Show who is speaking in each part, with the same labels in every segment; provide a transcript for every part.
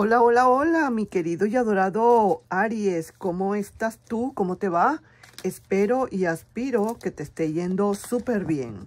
Speaker 1: Hola, hola, hola, mi querido y adorado Aries, ¿cómo estás tú? ¿Cómo te va? Espero y aspiro que te esté yendo súper bien.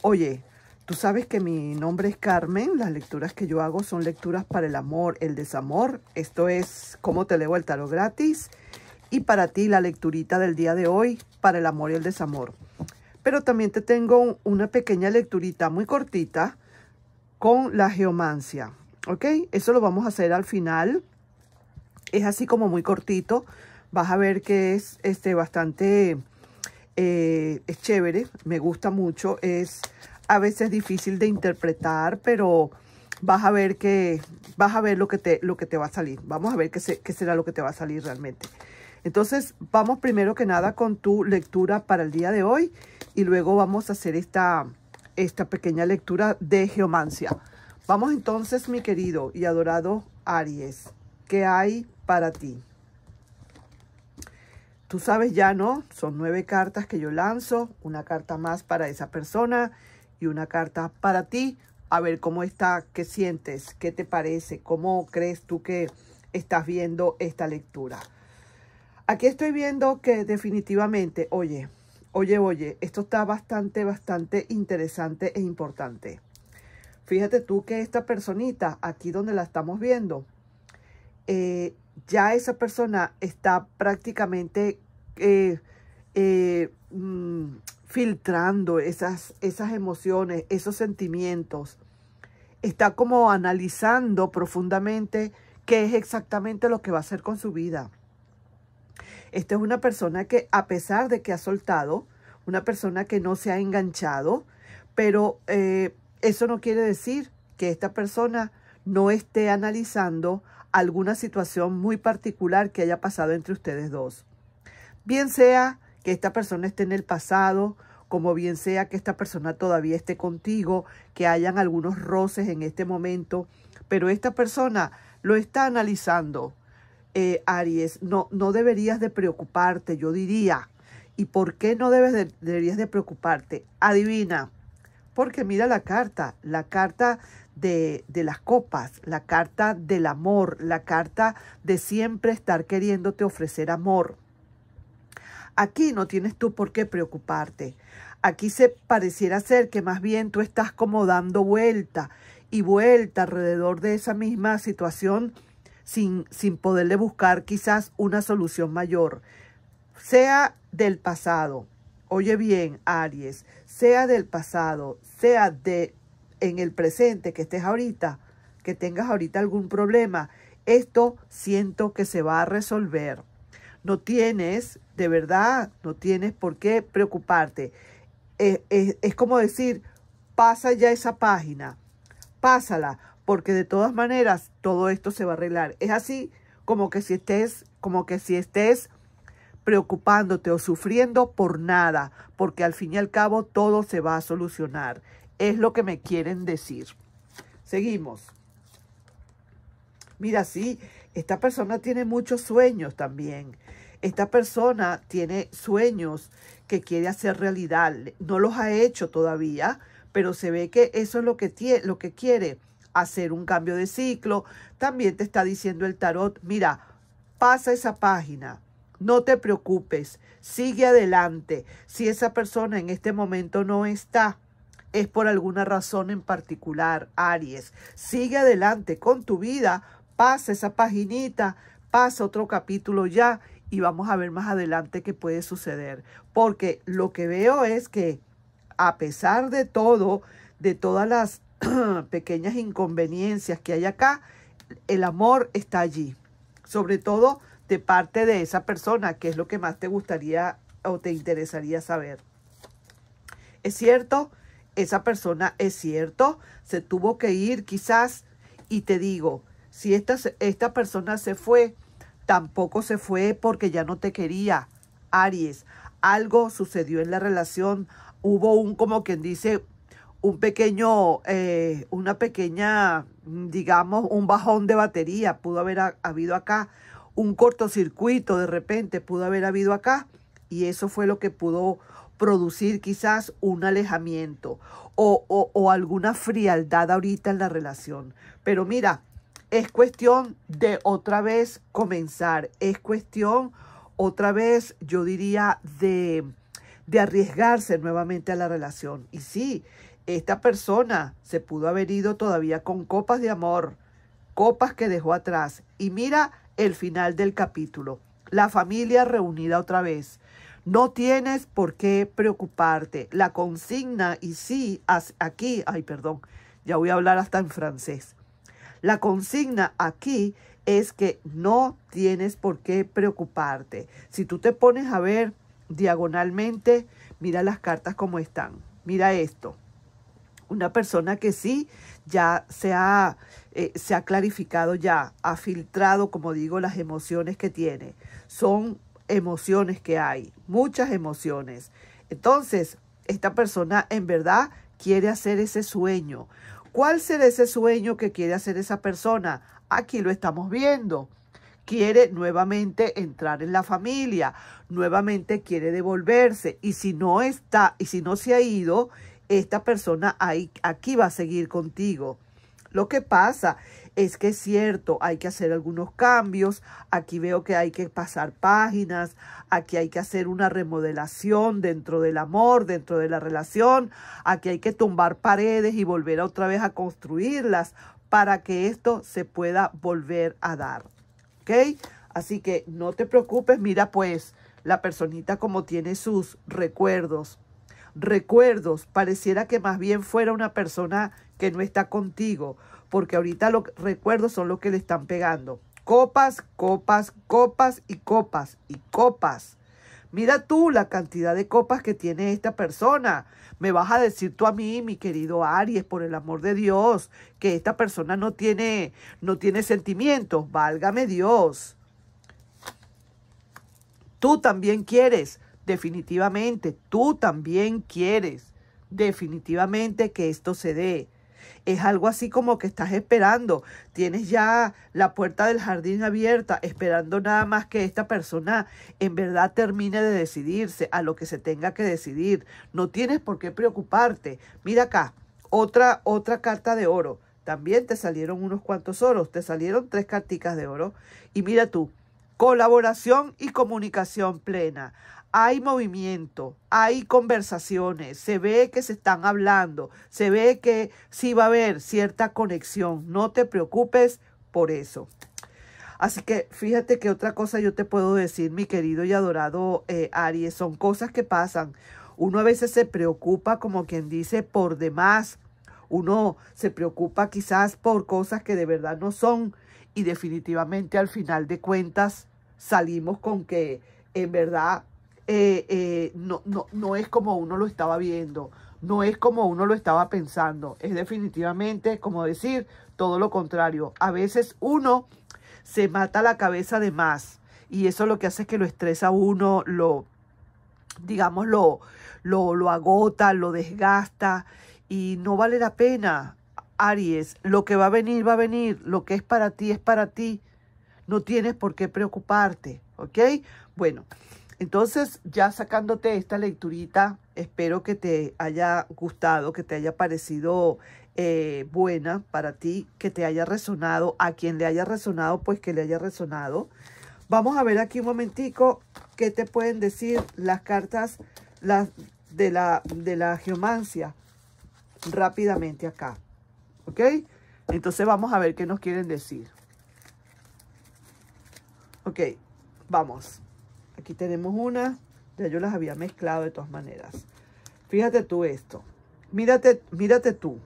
Speaker 1: Oye, tú sabes que mi nombre es Carmen, las lecturas que yo hago son lecturas para el amor, el desamor, esto es cómo te leo el tarot gratis, y para ti la lecturita del día de hoy para el amor y el desamor. Pero también te tengo una pequeña lecturita muy cortita con la geomancia. ¿Ok? Eso lo vamos a hacer al final. Es así como muy cortito. Vas a ver que es este, bastante... Eh, es chévere, me gusta mucho. Es a veces difícil de interpretar, pero vas a ver que vas a ver lo que te, lo que te va a salir. Vamos a ver qué, se, será lo que te va a salir realmente. Entonces, vamos primero que nada con tu lectura para el día de hoy y luego vamos a hacer esta, esta pequeña lectura de geomancia. Vamos entonces, mi querido y adorado Aries, ¿qué hay para ti? Tú sabes ya, ¿no? Son nueve cartas que yo lanzo, una carta más para esa persona y una carta para ti. A ver cómo está, qué sientes, qué te parece, cómo crees tú que estás viendo esta lectura. Aquí estoy viendo que definitivamente, oye, oye, oye, esto está bastante, bastante interesante e importante. Fíjate tú que esta personita, aquí donde la estamos viendo, eh, ya esa persona está prácticamente eh, eh, mm, filtrando esas, esas emociones, esos sentimientos. Está como analizando profundamente qué es exactamente lo que va a hacer con su vida. Esta es una persona que a pesar de que ha soltado, una persona que no se ha enganchado, pero eso no quiere decir que esta persona no esté analizando alguna situación muy particular que haya pasado entre ustedes dos. Bien sea que esta persona esté en el pasado, como bien sea que esta persona todavía esté contigo, que hayan algunos roces en este momento, pero esta persona lo está analizando. Eh, Aries, no, no deberías de preocuparte, yo diría. ¿Y por qué no debes deberías de preocuparte? Adivina, porque mira la carta, la carta de, de, las copas, la carta del amor, la carta de siempre estar queriéndote ofrecer amor. Aquí no tienes tú por qué preocuparte. Aquí se pareciera ser que más bien tú estás como dando vuelta y vuelta alrededor de esa misma situación sin, sin poderle buscar quizás una solución mayor. Sea del pasado. Oye bien, Aries, sea del pasado, sea de en el presente que estés ahorita, que tengas ahorita algún problema, esto siento que se va a resolver. No tienes, de verdad, no tienes por qué preocuparte. E, e, es, como decir, pasa ya esa página, pásala, porque de todas maneras todo esto se va a arreglar. Es así como que si estés, como que si estés preocupándote o sufriendo por nada, porque al fin y al cabo todo se va a solucionar. Es lo que me quieren decir. Seguimos. Mira, sí, esta persona tiene muchos sueños también. Esta persona tiene sueños que quiere hacer realidad. No los ha hecho todavía, pero se ve que eso es lo que, tiene, lo que quiere, hacer un cambio de ciclo. También te está diciendo el tarot, mira, pasa esa página, no te preocupes, sigue adelante. Si esa persona en este momento no está, es por alguna razón en particular, Aries. Sigue adelante con tu vida, pasa esa paginita, pasa otro capítulo ya y vamos a ver más adelante qué puede suceder. Porque lo que veo es que a pesar de todo, de todas las pequeñas inconveniencias que hay acá, el amor está allí. Sobre todo de parte de esa persona, que es lo que más te gustaría o te interesaría saber. ¿Es cierto? Esa persona es cierto, se tuvo que ir quizás y te digo, si esta, esta persona se fue, tampoco se fue porque ya no te quería, Aries. Algo sucedió en la relación, hubo un, como quien dice, un pequeño, eh, una pequeña, digamos, un bajón de batería pudo haber habido acá, un cortocircuito de repente pudo haber habido acá y eso fue lo que pudo producir quizás un alejamiento o, o, alguna frialdad ahorita en la relación. Pero mira, es cuestión de otra vez comenzar, es cuestión otra vez, yo diría, de, de arriesgarse nuevamente a la relación. Y sí, esta persona se pudo haber ido todavía con copas de amor, copas que dejó atrás. Y mira, el final del capítulo. La familia reunida otra vez. No tienes por qué preocuparte. La consigna, y sí, aquí, ay, perdón, ya voy a hablar hasta en francés. La consigna aquí es que no tienes por qué preocuparte. Si tú te pones a ver diagonalmente, mira las cartas como están. Mira esto. Una persona que sí ya se ha eh, se ha clarificado ya, ha filtrado, como digo, las emociones que tiene. Son emociones que hay, muchas emociones. Entonces, esta persona en verdad quiere hacer ese sueño. ¿Cuál será ese sueño que quiere hacer esa persona? Aquí lo estamos viendo. Quiere nuevamente entrar en la familia, nuevamente quiere devolverse y si no está y si no se ha ido, esta persona aquí va a seguir contigo. Lo que pasa es que es cierto, hay que hacer algunos cambios. Aquí veo que hay que pasar páginas. Aquí hay que hacer una remodelación dentro del amor, dentro de la relación. Aquí hay que tumbar paredes y volver otra vez a construirlas para que esto se pueda volver a dar. ¿Ok? Así que no te preocupes. Mira pues la personita como tiene sus recuerdos recuerdos, pareciera que más bien fuera una persona que no está contigo, porque ahorita los recuerdos son los que le están pegando. Copas, copas, copas y copas y copas. Mira tú la cantidad de copas que tiene esta persona. Me vas a decir tú a mí, mi querido Aries, por el amor de Dios, que esta persona no tiene, no tiene sentimientos. Válgame Dios. Tú también quieres Definitivamente, tú también quieres, definitivamente que esto se dé. Es algo así como que estás esperando, tienes ya la puerta del jardín abierta, esperando nada más que esta persona en verdad termine de decidirse a lo que se tenga que decidir. No tienes por qué preocuparte. Mira acá, otra, otra carta de oro. También te salieron unos cuantos oros, te salieron tres carticas de oro. Y mira tú, colaboración y comunicación plena hay movimiento, hay conversaciones, se ve que se están hablando, se ve que sí va a haber cierta conexión. No te preocupes por eso. Así que fíjate que otra cosa yo te puedo decir, mi querido y adorado eh, Aries, son cosas que pasan. Uno a veces se preocupa, como quien dice, por demás. Uno se preocupa quizás por cosas que de verdad no son. Y definitivamente al final de cuentas salimos con que en verdad eh, eh, no, no, es como uno lo estaba viendo, no es como uno lo estaba pensando, es definitivamente como decir todo lo contrario. A veces uno se mata la cabeza de más y eso lo que hace es que lo estresa uno, lo, digamos, lo, lo, agota, lo desgasta y no vale la pena. Aries, lo que va a venir, va a venir, lo que es para ti, es para ti. No tienes por qué preocuparte, ¿ok? Bueno, entonces, ya sacándote esta lecturita, espero que te haya gustado, que te haya parecido eh, buena para ti, que te haya resonado. A quien le haya resonado, pues que le haya resonado. Vamos a ver aquí un momentico qué te pueden decir las cartas las de, la, de la geomancia rápidamente acá. ¿Ok? Entonces vamos a ver qué nos quieren decir. Ok, vamos. Aquí tenemos una. Ya yo las había mezclado de todas maneras. Fíjate tú esto. Mírate, mírate tú.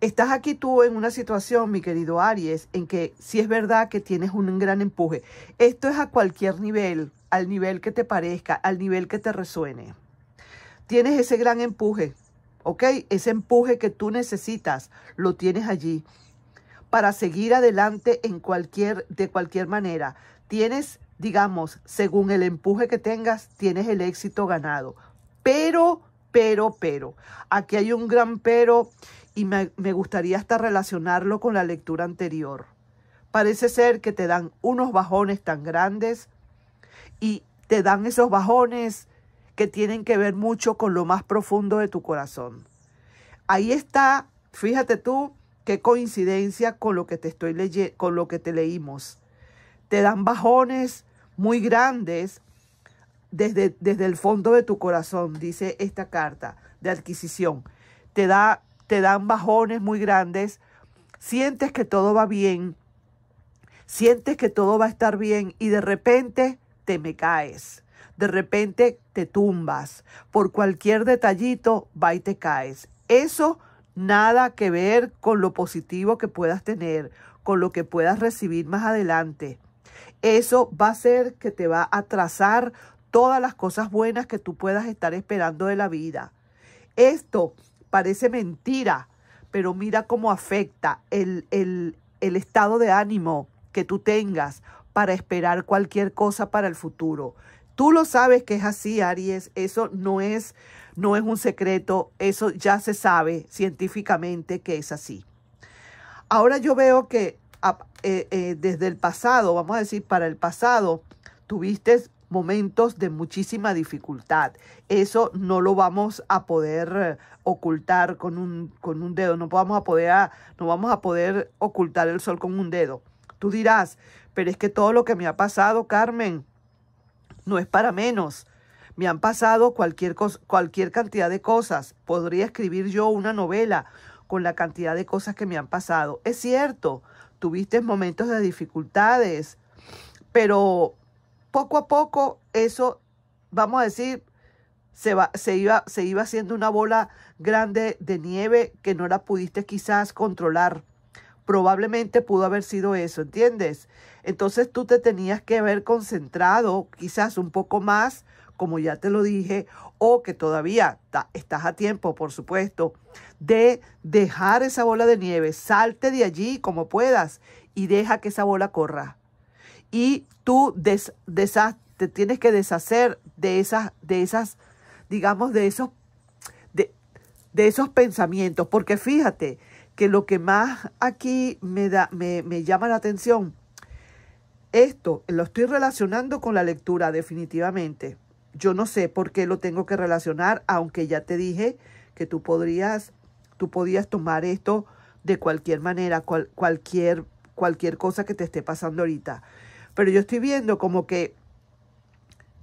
Speaker 1: Estás aquí tú en una situación, mi querido Aries, en que sí es verdad que tienes un gran empuje. Esto es a cualquier nivel, al nivel que te parezca, al nivel que te resuene. Tienes ese gran empuje, ¿ok? Ese empuje que tú necesitas, lo tienes allí para seguir adelante en cualquier, de cualquier manera. Tienes digamos, según el empuje que tengas, tienes el éxito ganado. Pero, pero, pero, aquí hay un gran pero y me, gustaría hasta relacionarlo con la lectura anterior. Parece ser que te dan unos bajones tan grandes y te dan esos bajones que tienen que ver mucho con lo más profundo de tu corazón. Ahí está, fíjate tú, qué coincidencia con lo que te estoy con lo que te leímos. Te dan bajones muy grandes desde, desde el fondo de tu corazón, dice esta carta de adquisición. Te, da, te dan bajones muy grandes, sientes que todo va bien, sientes que todo va a estar bien y de repente te me caes. De repente te tumbas. Por cualquier detallito va y te caes. Eso nada que ver con lo positivo que puedas tener, con lo que puedas recibir más adelante eso va a ser que te va a trazar todas las cosas buenas que tú puedas estar esperando de la vida. Esto parece mentira, pero mira cómo afecta el, el, estado de ánimo que tú tengas para esperar cualquier cosa para el futuro. Tú lo sabes que es así, Aries. Eso no es, no es un secreto. Eso ya se sabe científicamente que es así. Ahora yo veo que eh, eh, desde el pasado, vamos a decir, para el pasado, tuviste momentos de muchísima dificultad. Eso no lo vamos a poder eh, ocultar con un, con un dedo, no, vamos a poder, ah, no vamos a poder ocultar el sol con un dedo. Tú dirás, pero es que todo lo que me ha pasado, Carmen, no es para menos. Me han pasado cualquier, cualquier cantidad de cosas. Podría escribir yo una novela con la cantidad de cosas que me han pasado. Es cierto, tuviste momentos de dificultades, pero poco a poco eso, vamos a decir, se, va, se, iba, se iba haciendo una bola grande de nieve que no la pudiste quizás controlar. Probablemente pudo haber sido eso, ¿entiendes? Entonces tú te tenías que haber concentrado quizás un poco más como ya te lo dije, o que todavía estás a tiempo, por supuesto, de dejar esa bola de nieve. Salte de allí como puedas y deja que esa bola corra. Y tú te tienes que deshacer de esas, de esas, digamos, de esos, de, esos pensamientos. Porque fíjate que lo que más aquí me, da, me, me llama la atención esto lo estoy relacionando con la lectura definitivamente. Yo no sé por qué lo tengo que relacionar, aunque ya te dije que tú podrías, tú podías tomar esto de cualquier manera, cualquier, cualquier cosa que te esté pasando ahorita. Pero yo estoy viendo como que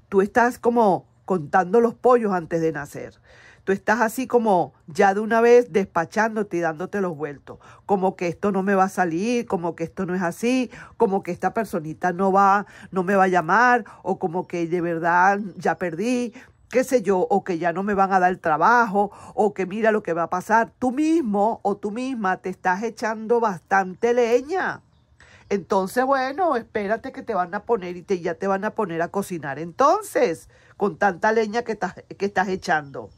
Speaker 1: tú estás como contando los pollos antes de nacer. Tú estás así como ya de una vez despachándote y dándote los vueltos, como que esto no me va a salir, como que esto no es así, como que esta personita no va, no me va a llamar o como que de verdad ya perdí, qué sé yo, o que ya no me van a dar trabajo, o que mira lo que va a pasar. Tú mismo o tú misma te estás echando bastante leña. Entonces, bueno, espérate que te van a poner y te, ya te van a poner a cocinar entonces, con tanta leña que estás, que estás echando.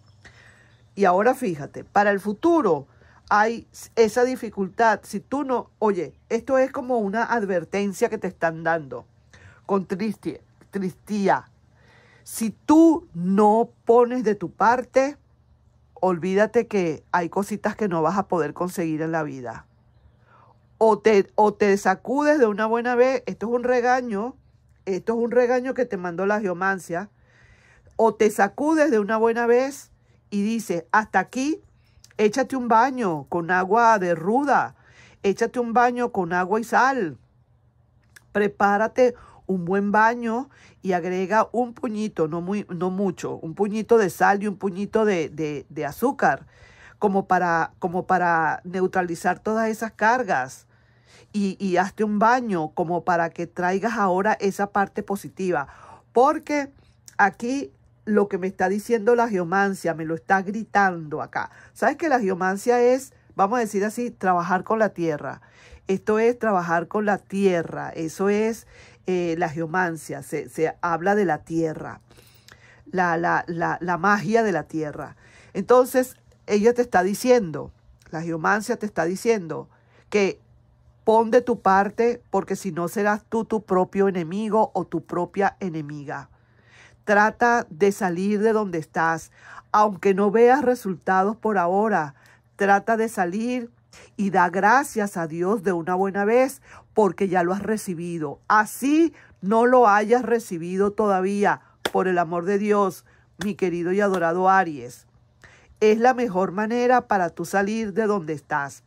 Speaker 1: Y ahora fíjate, para el futuro hay esa dificultad. Si tú no, oye, esto es como una advertencia que te están dando con tristía. tristía. Si tú no pones de tu parte, olvídate que hay cositas que no vas a poder conseguir en la vida. O te, o te sacudes de una buena vez, esto es un regaño, esto es un regaño que te mandó la geomancia, o te sacudes de una buena vez y dice, hasta aquí, échate un baño con agua de ruda, échate un baño con agua y sal, prepárate un buen baño y agrega un puñito, no, muy, no mucho, un puñito de sal y un puñito de, azúcar, como para, como para neutralizar todas esas cargas. Y, y hazte un baño como para que traigas ahora esa parte positiva. Porque aquí lo que me está diciendo la geomancia, me lo está gritando acá. ¿Sabes que la geomancia es, vamos a decir así, trabajar con la tierra? Esto es trabajar con la tierra, eso es eh, la geomancia, se, habla de la tierra, la, la, la, la magia de la tierra. Entonces, ella te está diciendo, la geomancia te está diciendo que pon de tu parte porque si no serás tú tu propio enemigo o tu propia enemiga. Trata de salir de donde estás, aunque no veas resultados por ahora. Trata de salir y da gracias a Dios de una buena vez porque ya lo has recibido. Así no lo hayas recibido todavía, por el amor de Dios, mi querido y adorado Aries. Es la mejor manera para tú salir de donde estás.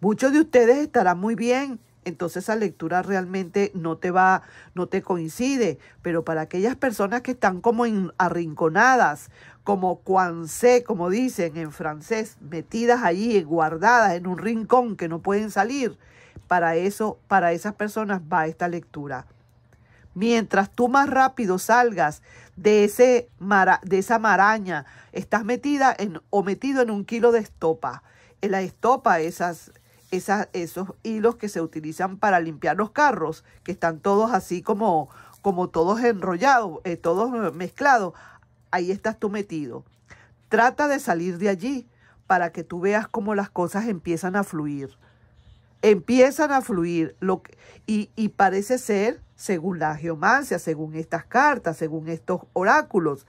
Speaker 1: Muchos de ustedes estarán muy bien entonces esa lectura realmente no te va, no te coincide. Pero para aquellas personas que están como arrinconadas, como cuancé, como dicen en francés, metidas allí, guardadas en un rincón que no pueden salir, para eso, para esas personas va esta lectura. Mientras tú más rápido salgas de, ese de esa maraña, estás metida en, o metido en un kilo de estopa. En la estopa, esas esos hilos que se utilizan para limpiar los carros, que están todos así como, como todos enrollados, eh, todos eh, mezclados. Ahí estás tú metido. Trata de salir de allí para que tú veas cómo las cosas empiezan a fluir. Empiezan a fluir lo y, y parece ser, según la geomancia, según estas cartas, según estos oráculos,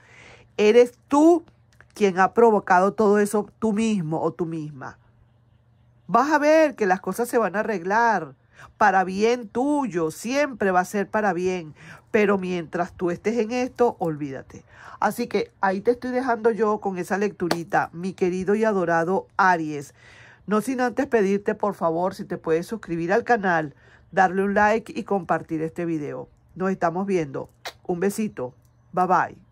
Speaker 1: eres tú quien ha provocado todo eso tú mismo o tú misma. Vas a ver que las cosas se van a arreglar para bien tuyo, siempre va a ser para bien, pero mientras tú estés en esto, olvídate. Así que ahí te estoy dejando yo con esa lecturita, mi querido y adorado Aries. No sin antes pedirte, por favor, si te puedes suscribir al canal, darle un like y compartir este video. Nos estamos viendo. Un besito. Bye bye.